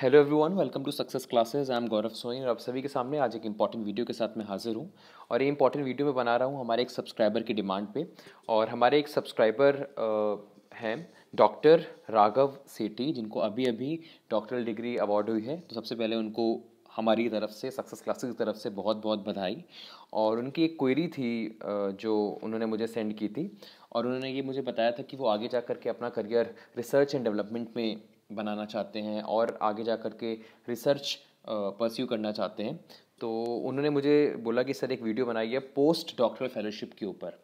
Hello everyone welcome to success classes I am Gaurav Soin और आप सभी के सामने आज एक इंपॉर्टेंट वीडियो के साथ मैं हाजिर हूँ और ये इंपॉर्टेंट वीडियो मैं बना रहा हूँ हमारे एक सब्सक्राइबर की डिमांड पे और हमारे एक सब्सक्राइबर हैं डॉक्टर राघव सेठी जिनको अभी अभी डॉक्टरल डिग्री अवार्ड हुई है तो सबसे पहले उनको हमारी तरफ से सक्सेस क्लासेस की तरफ से बहुत बहुत बधाई और उनकी एक क्वेरी थी जो उन्होंने मुझे सेंड की थी और उन्होंने ये मुझे बताया था कि वो आगे जा कर के अपना करियर रिसर्च एंड डेवलपमेंट में बनाना चाहते हैं और आगे जा कर के रिसर्च परस्यू करना चाहते हैं तो उन्होंने मुझे बोला कि सर एक वीडियो बनाई है पोस्ट डॉक्टरल फेलोशिप के ऊपर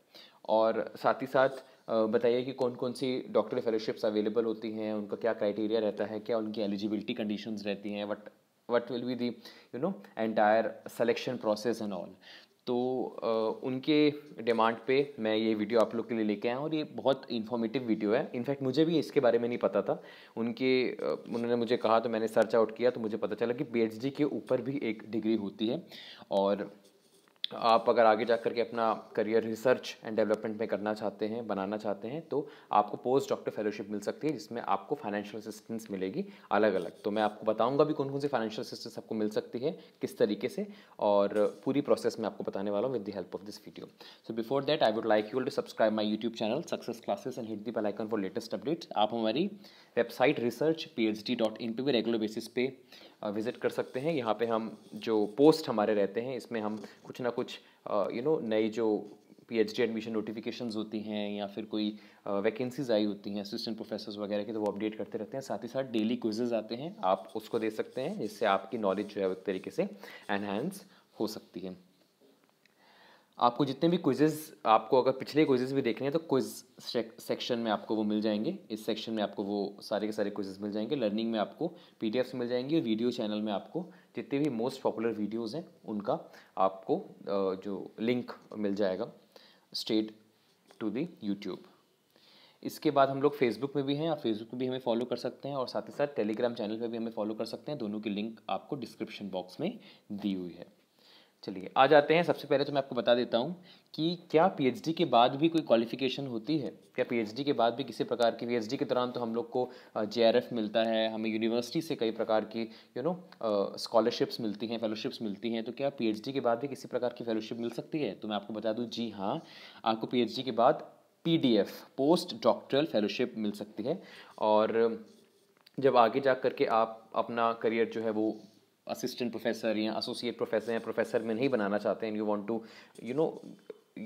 और साथ ही साथ बताइए कि कौन कौन सी डॉक्टरल फेलोशिप्स अवेलेबल होती हैं उनका क्या क्राइटेरिया रहता है क्या उनकी एलिजिबिलिटी कंडीशंस रहती हैं what what will be the you know entire selection process and all तो उनके डिमांड पे मैं ये वीडियो आप लोग के लिए लेके आया और ये बहुत इन्फॉर्मेटिव वीडियो है इनफैक्ट मुझे भी इसके बारे में नहीं पता था उनके उन्होंने मुझे कहा तो मैंने सर्च आउट किया तो मुझे पता चला कि पी के ऊपर भी एक डिग्री होती है और आप अगर आगे जा करके अपना करियर रिसर्च एंड डेवलपमेंट में करना चाहते हैं बनाना चाहते हैं तो आपको पोस्ट डॉक्टर फेलोशिप मिल सकती है जिसमें आपको फाइनेंशियल असिस्टेंस मिलेगी अलग अलग तो मैं आपको बताऊंगा भी कौन कौन सी फाइनेंशियल असिस्टेंस आपको मिल सकती है किस तरीके से और पूरी प्रोसेस मैं आपको बताने वाला हूँ with the help of this video so before that I would like you to subscribe my YouTube channel success classes and hit the bell icon for latest updates आप हमारी website research P H D dot in पर भी regular basis पे visit कर सकते हैं यहाँ पे हम जो पोस्ट हमारे रहते हैं इसमें हम कुछ ना कुछ यू नो नई जो पीएचडी एडमिशन नोटिफिकेशन होती हैं या फिर कोई वैकेंसीज आई होती हैं असिस्टेंट प्रोफेसर वगैरह की तो वो अपडेट करते रहते हैं साथ ही साथ डेली क्विजेज आते हैं आप उसको दे सकते हैं जिससे आपकी नॉलेज जो है एक तरीके से एनहेंस हो सकती है आपको जितने भी क्विजेज आपको अगर पिछले क्विजेज भी देखने हैं तो क्विज सेक्शन में आपको वो मिल जाएंगे इस सेक्शन में आपको वो सारे के सारे क्विजेज मिल जाएंगे लर्निंग में आपको पी मिल जाएंगी और वीडियो चैनल में आपको जितने भी मोस्ट पॉपुलर वीडियोज़ हैं उनका आपको जो लिंक मिल जाएगा स्ट्रेट टू दी यूट्यूब इसके बाद हम लोग फेसबुक में भी हैं आप फेसबुक में भी हमें फॉलो कर सकते हैं और साथ ही साथ टेलीग्राम चैनल पर भी हमें फॉलो कर सकते हैं दोनों की लिंक आपको डिस्क्रिप्शन बॉक्स में दी हुई है चलिए आ जाते हैं सबसे पहले तो मैं आपको बता देता हूँ कि क्या पीएचडी के बाद भी कोई क्वालिफिकेशन होती है क्या पीएचडी के बाद भी किसी प्रकार की पीएचडी के दौरान तो हम लोग को जेआरएफ मिलता है हमें यूनिवर्सिटी से कई प्रकार की यू नो स्कॉलरशिप्स मिलती हैं फेलोशिप्स मिलती हैं तो क्या पीएचडी के बाद भी किसी प्रकार की फेलोशिप मिल सकती है तो मैं आपको बता दूँ जी हाँ आपको पी के बाद पी पोस्ट डॉक्टरल फेलोशिप मिल सकती है और जब आगे जा करके आप अपना करियर जो है वो असिस्टेंट प्रोफेसर या एसोसिएट प्रोफेसर या प्रोफेसर में नहीं बनाना चाहते हैं you want to you know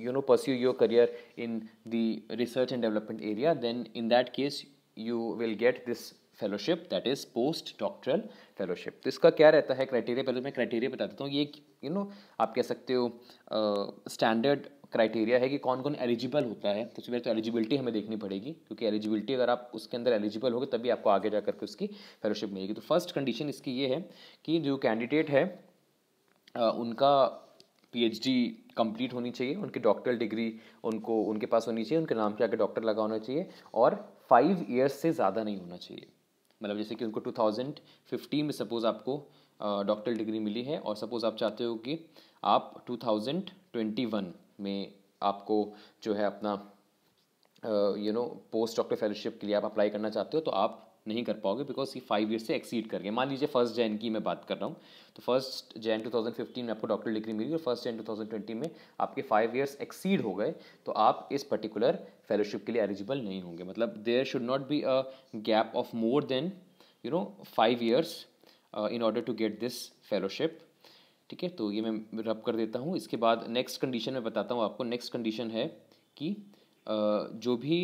you know pursue your career in the research and development area then in that case you will get this fellowship that is post doctoral fellowship तो इसका क्या रहता है क्राइटेरिया पहले मैं criteria बता देता हूँ ये यू you नो know, आप कह सकते हो स्टैंडर्ड क्राइटेरिया है कि कौन कौन एलिजिबल होता है तो सबसे तो एलिजिबिलिटी हमें देखनी पड़ेगी क्योंकि एलिजिबिलिटी अगर आप उसके अंदर एलिजिबल होगे तभी आपको आगे जा करके उसकी फेलोशिप मिलेगी तो फर्स्ट कंडीशन इसकी ये है कि जो कैंडिडेट है उनका पीएचडी कंप्लीट होनी चाहिए उनकी डॉक्टरल डिग्री उनको उनके पास होनी चाहिए उनके नाम के आगे डॉक्टर लगा होना चाहिए और फाइव ईयर्स से ज़्यादा नहीं होना चाहिए मतलब जैसे कि उनको फिफ्टीन में सपोज़ आपको डॉक्टरल डिग्री मिली है और सपोज़ आप चाहते हो कि आप वन में आपको जो है अपना you know post doctor fellowship के लिए आप अप्लाई करना चाहते हो तो आप नहीं कर पाओगे बिकॉज ये फाइव ईयर से एक्सीड कर गए मान लीजिए फर्स्ट जैन की मैं बात कर रहा हूँ तो फर्स्ट जैन 2015 में आपको डॉक्टर डिग्री मिली और फर्स्ट जैन 2020 में आपके फाइव ईयर्स एक्सीड हो गए तो आप इस पर्टिकुलर फेलोशिप के लिए एलिजिबल नहीं होंगे मतलब there should not be a gap of more than you know five years in order to get this fellowship ठीक है तो ये मैं रब कर देता हूँ इसके बाद नेक्स्ट कंडीशन में बताता हूँ आपको नेक्स्ट कंडीशन है कि जो भी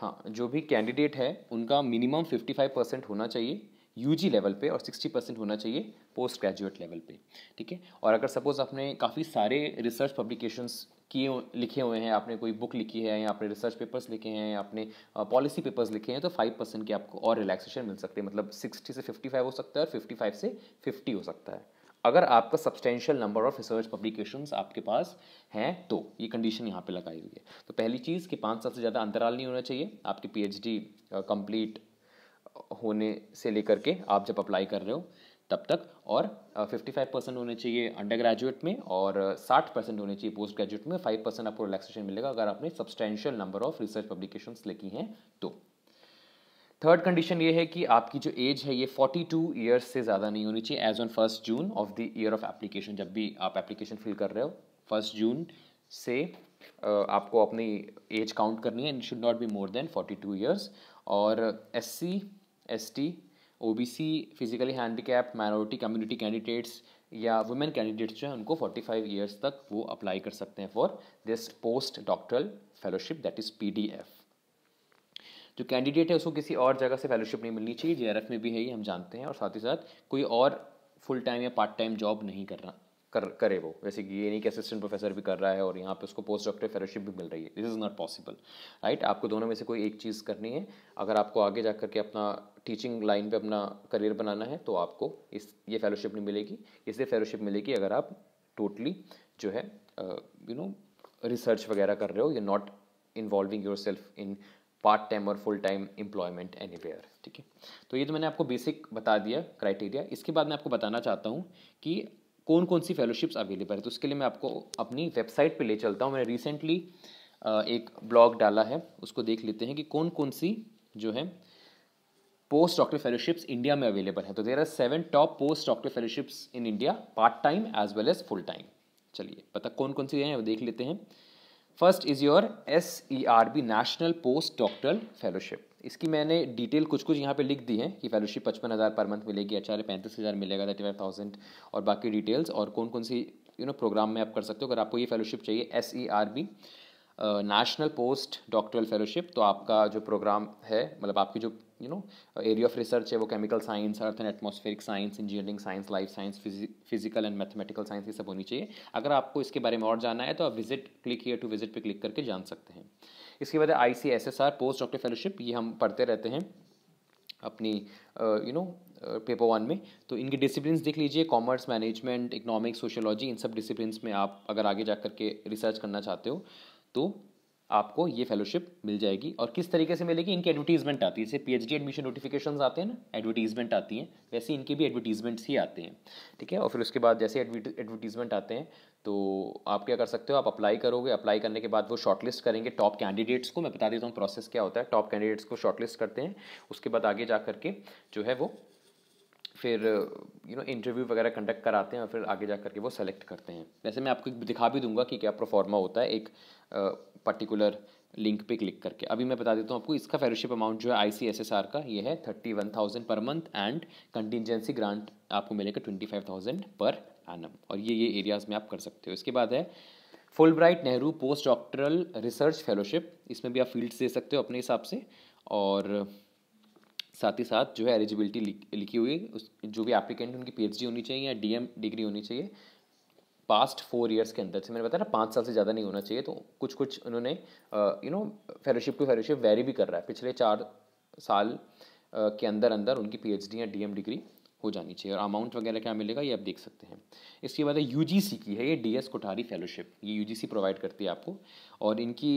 हाँ जो भी कैंडिडेट है उनका मिनिमम फिफ्टी फाइव परसेंट होना चाहिए यूजी लेवल पे और सिक्सटी परसेंट होना चाहिए पोस्ट ग्रेजुएट लेवल पे ठीक है और अगर सपोज़ आपने काफ़ी सारे रिसर्च पब्लिकेशंस किए लिखे हुए हैं आपने कोई बुक लिखी है या आपने रिसर्च पेपर्स लिखे हैं या आपने पॉलिसी पेपर्स लिखे हैं तो फाइव परसेंट की आपको और रिलैक्सेशन मिल सकती है मतलब सिक्सटी से फिफ्टी फाइव हो सकता है और फिफ्टी फाइव से फिफ्टी हो सकता है अगर आपका substantial number of research publication आपके पास हैं तो ये कंडीशन यहाँ पे लगाई हुई है तो पहली चीज़ कि पाँच साल से ज़्यादा अंतराल नहीं होना चाहिए आपकी पी कंप्लीट होने से लेकर के आप जब अप्लाई कर रहे हो तब तक और 55 परसेंट होने चाहिए अंडर ग्रेजुएट में और 60 परसेंट होने चाहिए पोस्ट ग्रेजुएट में 5 परसेंट आपको रिलैक्सेशन मिलेगा अगर आपने substantial number of research publication लिखी हैं तो थर्ड कंडीशन ये है कि आपकी जो एज है ये 42 टू ईयर्स से ज़्यादा नहीं होनी चाहिए age on first June of the year of application जब भी आप एप्लीकेशन फिल कर रहे हो फर्स्ट जून से आपको अपनी एज काउंट करनी है and should not be more than 42 two years और S C S T OBC physically handicap minority community candidates या वुमेन कैंडिडेट्स जो हैं उनको 45 ईयर्स तक वो अप्लाई कर सकते हैं for this post doctoral fellowship that is F जो कैंडिडेट है उसको किसी और जगह से फेलोशिप नहीं मिलनी चाहिए जे में भी है ये हम जानते हैं और साथ ही साथ कोई और फुल टाइम या पार्ट टाइम जॉब नहीं करना कर करे वो वैसे कि ये नहीं कि असिस्टेंट प्रोफेसर भी कर रहा है और यहाँ पे उसको पोस्ट डॉक्टर फेलोशिप भी मिल रही है this is not possible right आपको दोनों में से कोई एक चीज़ करनी है अगर आपको आगे जा करके अपना टीचिंग लाइन पे अपना करियर बनाना है तो आपको इस ये फेलोशिप नहीं मिलेगी इसलिए फेलोशिप मिलेगी अगर आप टोटली जो है यू नो रिसर्च वगैरह कर रहे हो you not involving your self in part time और फुल टाइम एम्प्लॉयमेंट एनी ठीक है तो ये तो मैंने आपको बेसिक बता दिया क्राइटेरिया इसके बाद मैं आपको बताना चाहता हूँ कि कौन कौन सी फेलोशिप्स अवेलेबल है तो उसके लिए मैं आपको अपनी वेबसाइट पे ले चलता हूँ मैंने रिसेंटली एक ब्लॉग डाला है उसको देख लेते हैं कि कौन कौन सी जो है पोस्ट डॉक्टर फेलोशिप्स इंडिया में अवेलेबल है तो there are seven top post doctor fellowships in India part time as well as full time चलिए पता कौन कौन सी हैं देख लेते हैं first is your S E R B national post doctor fellowship इसकी मैंने डिटेल कुछ कुछ यहाँ पे लिख दी है कि फेलोशिप पचपन हज़ार पर मंथ मिलेगी आचार्य अच्छा पैंतीस हज़ार मिलेगा थर्टी फाइव थाउजेंड और बाकी डिटेल्स और कौन कौन सी यू नो प्रोग्राम में आप कर सकते हो अगर आपको ये फेलोशिप चाहिए S E R B national post doctoral fellowship तो आपका जो प्रोग्राम है मतलब आपकी जो you know area of research है वो chemical science earth and atmospheric science engineering science life science physical and mathematical science ये सब होनी चाहिए अगर आपको इसके बारे में और जानना है तो आप visit click here to visit पे क्लिक करके जान सकते हैं इसके बाद I C S S R post doctor fellowship ये हम पढ़ते रहते हैं अपनी यू नो पेपर वन में तो इनकी डिसिप्लिन देख लीजिए कॉमर्स मैनेजमेंट इकोनॉमिक्स सोशोलॉजी इन सब डिसिप्लिन में आप अगर आगे जा कर के रिसर्च करना चाहते हो तो आपको ये फेलोशिप मिल जाएगी और किस तरीके से मिलेगी इनकी एडवर्टीजमेंट आती है जैसे पीएचडी एडमिशन नोटिफिकेशन आते हैं ना एडवर्टीजमेंट आती हैं वैसे इनके भी एडवर्टीजमेंट्स ही आते हैं ठीक है और फिर उसके बाद जैसे एडवर्टीजमेंट आते हैं तो आप क्या कर सकते हो आप अप्लाई करोगे अप्लाई करने के बाद वो शॉर्टलिस्ट करेंगे टॉप कैंडिडेट्स को मैं बता देता हूँ प्रोसेस क्या होता है टॉप कैंडिडेट्स को शॉर्टलिस्ट करते हैं उसके बाद आगे जा करके जो है वो फिर यू नो इंटरव्यू वगैरह कंडक्ट कराते हैं और फिर आगे जा करके वो सेलेक्ट करते हैं वैसे मैं आपको दिखा भी दूंगा कि क्या प्रोफॉर्मा होता है एक पर्टिकुलर लिंक पे क्लिक करके अभी मैं बता देता हूँ आपको इसका फेलोशिप अमाउंट जो है I C S S R का ये है thirty one thousand per month and contingency grant आपको मिलेगा twenty five thousand per annum और ये ये एरियाज़ में आप कर सकते हो इसके बाद है Fulbright Nehru post doctoral research fellowship इसमें भी आप फील्ड्स दे सकते हो अपने हिसाब से और साथ ही साथ जो है एलिजिबिलिटी लिखी हुई उस जो भी एप्लीकेंट उनकी डी होनी चाहिए या एम डिग्री होनी चाहिए पास्ट फोर ईयर्स के अंदर से मैंने बताया ना पाँच साल से ज़्यादा नहीं होना चाहिए तो कुछ कुछ उन्होंने you know fellowship to fellowship vary भी कर रहा है पिछले चार साल के अंदर अंदर उनकी पी एच डी या डी एम डिग्री हो जानी चाहिए और अमाउंट वगैरह क्या मिलेगा ये आप देख सकते हैं इसके बाद यू जी सी की है ये डी एस कोठारी फेलोशिप ये यू जी सी प्रोवाइड करती है आपको और इनकी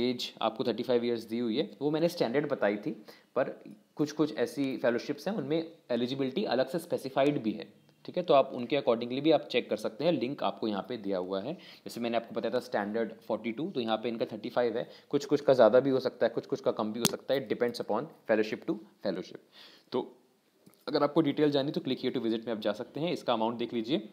एज आपको थर्टी फाइव ईयर्स दी हुई है वो मैंने स्टैंडर्ड बताई थी पर कुछ कुछ ऐसी फेलोशिप्स हैं उनमें एलिजिबिलिटी अलग से स्पेसिफाइड भी है ठीक है तो आप उनके अकॉर्डिंगली भी आप चेक कर सकते हैं लिंक आपको यहाँ पे दिया हुआ है जैसे मैंने आपको बताया था स्टैंडर्ड 42 तो यहाँ पे इनका 35 है कुछ कुछ का ज़्यादा भी हो सकता है कुछ कुछ का कम भी हो सकता है depends upon fellowship to fellowship तो अगर आपको डिटेल जानी तो क्लिक हियर टू विजिट में आप जा सकते हैं इसका अमाउंट देख लीजिए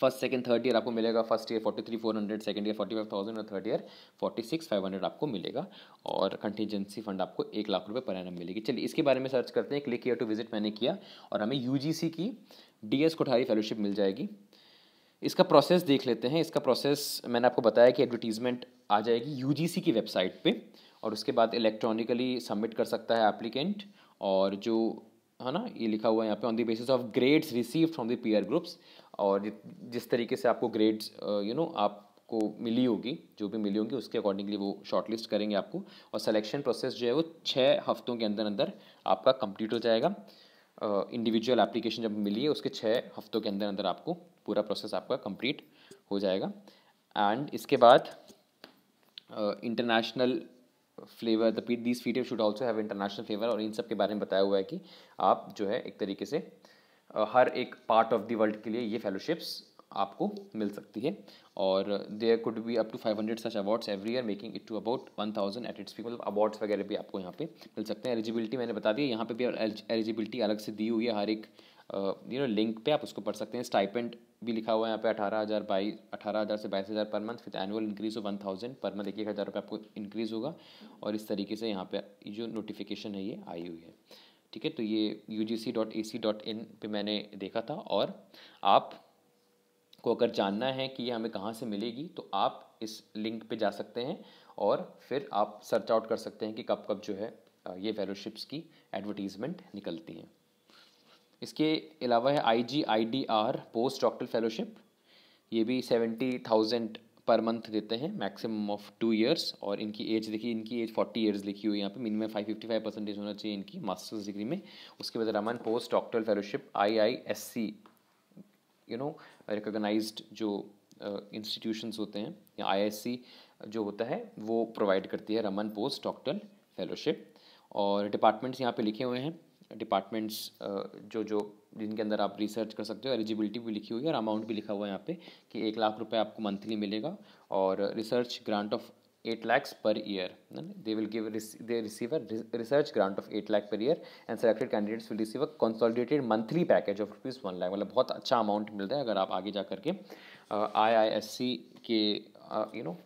फर्स्ट सेकंड थर्ड ईयर आपको मिलेगा first year forty three four hundred second year forty five thousand और third year forty six five hundred आपको मिलेगा और कंटीजेंसी फंड आपको एक लाख रुपये पर एनम मिलेगी चलिए इसके बारे में सर्च करते हैं क्लिक ईयर टू विजिट मैंने किया और हमें यू की डी एस कोठारी फेलोशिप मिल जाएगी इसका प्रोसेस देख लेते हैं इसका प्रोसेस मैंने आपको बताया कि एडवर्टीज़मेंट आ जाएगी सी की वेबसाइट पे और उसके बाद इलेक्ट्रॉनिकली सबमिट कर सकता है एप्लीकेंट और जो है ना ये लिखा हुआ है यहाँ पे on the basis of grades receive from the peer groups और जिस तरीके से आपको ग्रेड्स यू नो आपको मिली होगी जो भी मिली होगी उसके अकॉर्डिंगली वो शॉर्टलिस्ट करेंगे आपको और सिलेक्शन प्रोसेस जो है वो छः हफ्तों के अंदर अंदर आपका कंप्लीट हो जाएगा इंडिविजुअल एप्लीकेशन जब मिली है उसके छः हफ्तों के अंदर अंदर आपको पूरा प्रोसेस आपका कंप्लीट हो जाएगा एंड इसके बाद international flavour the these feature should also have international flavour और इन सब के बारे में बताया हुआ है कि आप जो है एक तरीके से uh, हर एक पार्ट ऑफ द वर्ल्ड के लिए ये फेलोशिप्स आपको मिल सकती है और there could be up to five hundred such awards every year making it to about one thousand at its मतलब अवार्ड्स वगैरह भी आपको यहाँ पे मिल सकते हैं एलिजिबिलिटी मैंने बता दी यहाँ पे भी एलिजिबिलिटी अलग से दी हुई है हर एक यू नो लिंक पे आप उसको पढ़ सकते हैं स्टाइपेंट भी लिखा हुआ है यहाँ पे अठारह हज़ार बाईस अठारह हज़ार से बाईस हज़ार पर मंथ फिर एनुअल इंक्रीज हो वन थाउजेंड पर मंथ एक एक हज़ार रुपये आपको इंक्रीज़ होगा और इस तरीके से यहाँ पे जो नोटिफिकेशन है ये आई हुई है ठीक है तो ये U G C dot A C dot in पर मैंने देखा था और आप को अगर जानना है कि ये हमें कहाँ से मिलेगी तो आप इस लिंक पे जा सकते हैं और फिर आप सर्च आउट कर सकते हैं कि कब कब जो है ये फेलोशिप्स की एडवर्टीज़मेंट निकलती हैं इसके अलावा है I G I D R post doctor fellowship ये भी सेवेंटी थाउजेंड पर मंथ देते हैं मैक्सिमम ऑफ टू ईयर्स और इनकी एज देखिए इनकी एज फोर्टी ईयर्स लिखी हुई है यहाँ पे minimum five fifty five percentage होना चाहिए इनकी मास्टर्स डिग्री में उसके बाद Raman post doctor fellowship I I S C you know recognise जो इंस्टीट्यूशंस होते हैं या सी जो होता है वो प्रोवाइड करती है रमन पोस्ट डॉक्टर फेलोशिप और डिपार्टमेंट्स यहाँ पे लिखे हुए हैं डिपार्टमेंट्स जो जो जिनके अंदर आप रिसर्च कर सकते हो एलिजिबिलिटी भी लिखी हुई है और अमाउंट भी लिखा हुआ है यहाँ पे कि एक लाख रुपए आपको मंथली मिलेगा और research grant of 8 lakhs per year. They will give they receive a research grant of 8 lakh per year and selected candidates will receive a consolidated monthly package of rupees 1 lakh मतलब बहुत अच्छा amount मिलता है अगर आप आगे जा करके आई आई एस सी के यू नो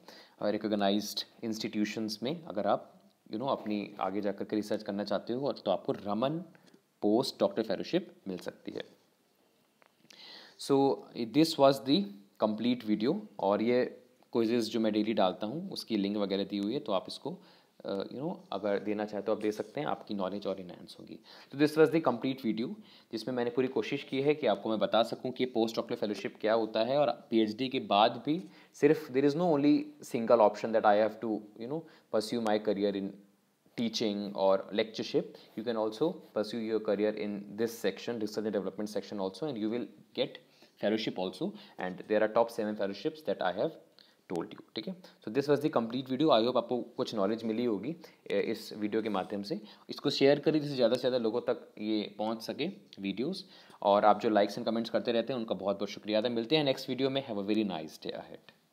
रिकोगनाइज इंस्टीट्यूशंस में अगर आप यू you नो know, अपनी आगे जा करके रिसर्च करना चाहते हो तो आपको रमन पोस्ट डॉक्टर फेलोशिप मिल सकती है so this was the complete video और ये क्विजेज़ जो मैं डेली डालता हूँ उसकी लिंक वगैरह दी हुई है तो आप इसको यू नो अगर देना चाहते हो तो आप दे सकते हैं आपकी नॉलेज और इनहेंस होगी तो this was the complete video जिसमें मैंने पूरी कोशिश की है कि आपको मैं बता सकूँ कि पोस्ट डॉक्टर फेलोशिप क्या होता है और डी के बाद भी सिर्फ there is no only single option that I have to you know pursue my career in teaching और lectureship you can also pursue your career in this section research and development section also and you will get fellowship also and there are top seven fellowships that I have told you ठीक है so this was the complete video I hope आपको कुछ knowledge मिली होगी इस video के माध्यम से इसको शेयर करिए जिससे ज़्यादा से ज़्यादा लोगों तक ये पहुँच सके वीडियोस और आप जो लाइक्स एंड कमेंट्स करते रहते हैं उनका बहुत बहुत शुक्रिया था मिलते हैं नेक्स्ट वीडियो में have a very nice day ahead